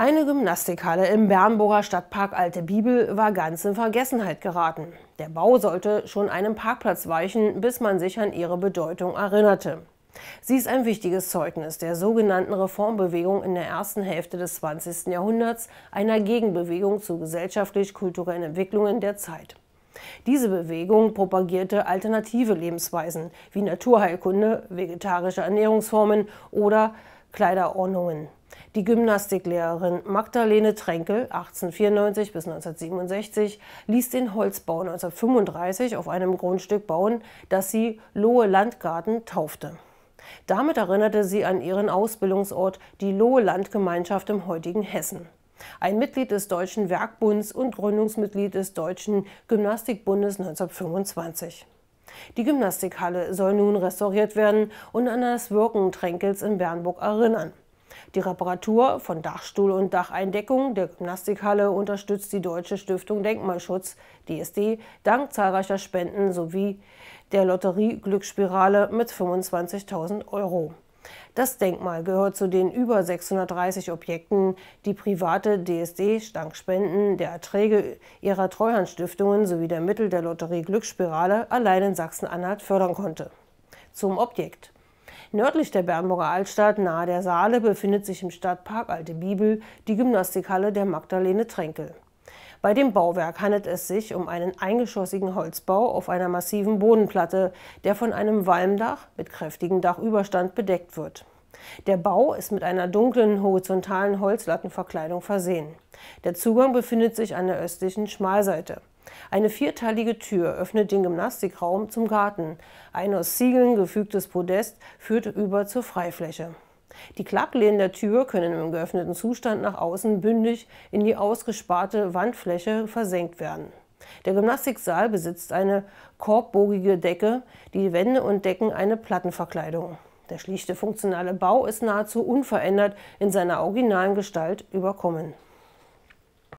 Eine Gymnastikhalle im Bernburger Stadtpark Alte Bibel war ganz in Vergessenheit geraten. Der Bau sollte schon einem Parkplatz weichen, bis man sich an ihre Bedeutung erinnerte. Sie ist ein wichtiges Zeugnis der sogenannten Reformbewegung in der ersten Hälfte des 20. Jahrhunderts, einer Gegenbewegung zu gesellschaftlich-kulturellen Entwicklungen der Zeit. Diese Bewegung propagierte alternative Lebensweisen wie Naturheilkunde, vegetarische Ernährungsformen oder Kleiderordnungen. Die Gymnastiklehrerin Magdalene Tränkel, 1894 bis 1967, ließ den Holzbau 1935 auf einem Grundstück bauen, das sie Lohe Landgarten taufte. Damit erinnerte sie an ihren Ausbildungsort, die Lohe Landgemeinschaft im heutigen Hessen. Ein Mitglied des Deutschen Werkbunds und Gründungsmitglied des Deutschen Gymnastikbundes 1925. Die Gymnastikhalle soll nun restauriert werden und an das Wirken Tränkels in Bernburg erinnern. Die Reparatur von Dachstuhl und Dacheindeckung der Gymnastikhalle unterstützt die Deutsche Stiftung Denkmalschutz, DSD, dank zahlreicher Spenden sowie der Lotterie-Glücksspirale mit 25.000 Euro. Das Denkmal gehört zu den über 630 Objekten, die private DSD-Stankspenden der Erträge ihrer Treuhandstiftungen sowie der Mittel der Lotterie Glücksspirale allein in Sachsen-Anhalt fördern konnte. Zum Objekt. Nördlich der Bernburger Altstadt, nahe der Saale, befindet sich im Stadtpark Alte Bibel die Gymnastikhalle der Magdalene Tränkel. Bei dem Bauwerk handelt es sich um einen eingeschossigen Holzbau auf einer massiven Bodenplatte, der von einem Walmdach mit kräftigem Dachüberstand bedeckt wird. Der Bau ist mit einer dunklen horizontalen Holzlattenverkleidung versehen. Der Zugang befindet sich an der östlichen Schmalseite. Eine vierteilige Tür öffnet den Gymnastikraum zum Garten. Ein aus Ziegeln gefügtes Podest führt über zur Freifläche. Die Klappläden der Tür können im geöffneten Zustand nach außen bündig in die ausgesparte Wandfläche versenkt werden. Der Gymnastiksaal besitzt eine korbbogige Decke, die Wände und Decken eine Plattenverkleidung. Der schlichte funktionale Bau ist nahezu unverändert in seiner originalen Gestalt überkommen.